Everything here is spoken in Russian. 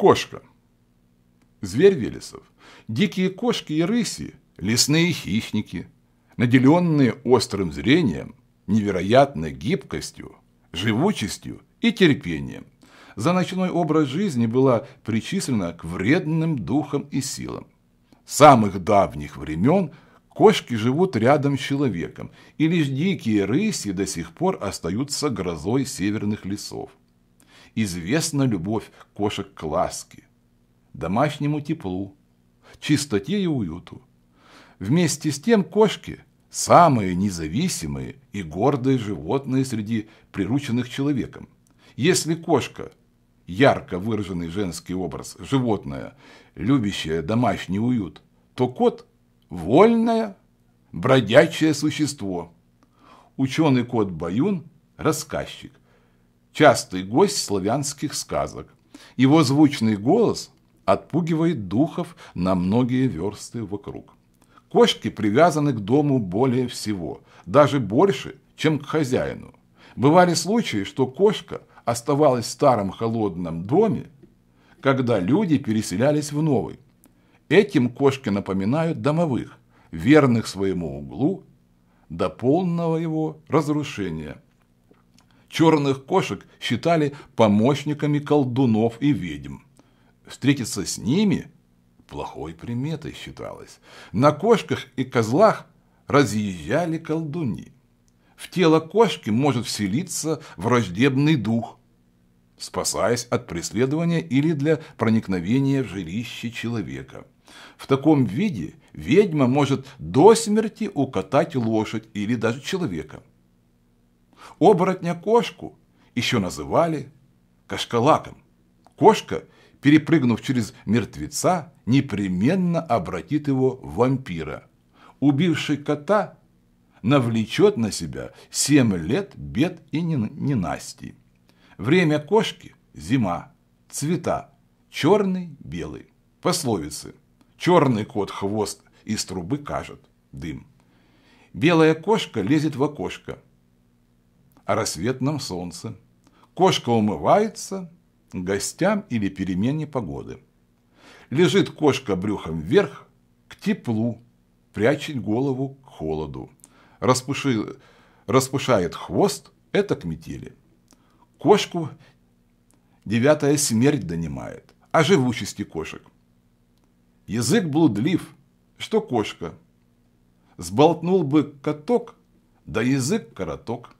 Кошка. Зверь Велесов. Дикие кошки и рыси – лесные хищники, наделенные острым зрением, невероятной гибкостью, живучестью и терпением. За ночной образ жизни была причислена к вредным духам и силам. С самых давних времен кошки живут рядом с человеком, и лишь дикие рыси до сих пор остаются грозой северных лесов известна любовь кошек к ласке, домашнему теплу, чистоте и уюту. Вместе с тем кошки – самые независимые и гордые животные среди прирученных человеком. Если кошка – ярко выраженный женский образ, животное, любящее домашний уют, то кот – вольное, бродячее существо. Ученый кот Баюн – рассказчик, частый гость славянских сказок. Его звучный голос отпугивает духов на многие версты вокруг. Кошки привязаны к дому более всего, даже больше, чем к хозяину. Бывали случаи, что кошка оставалась в старом холодном доме, когда люди переселялись в новый. Этим кошки напоминают домовых, верных своему углу до полного его разрушения – черных кошек считали помощниками колдунов и ведьм. Встретиться с ними плохой приметой считалось. На кошках и козлах разъезжали колдуни. В тело кошки может вселиться враждебный дух, спасаясь от преследования или для проникновения в жилище человека. В таком виде ведьма может до смерти укатать лошадь или даже человека. Оборотня-кошку еще называли кошкалаком. Кошка, перепрыгнув через мертвеца, непременно обратит его в вампира. Убивший кота навлечет на себя семь лет бед и ненасти. Время кошки – зима, цвета – черный, белый. Пословицы. Черный кот хвост из трубы кажет – дым. Белая кошка лезет в окошко – о рассветном солнце. Кошка умывается гостям или перемене погоды. Лежит кошка брюхом вверх к теплу, прячет голову к холоду. Распуши... Распушает хвост – это к метели. Кошку девятая смерть донимает, о живучести кошек. Язык блудлив, что кошка. Сболтнул бы каток, да язык короток.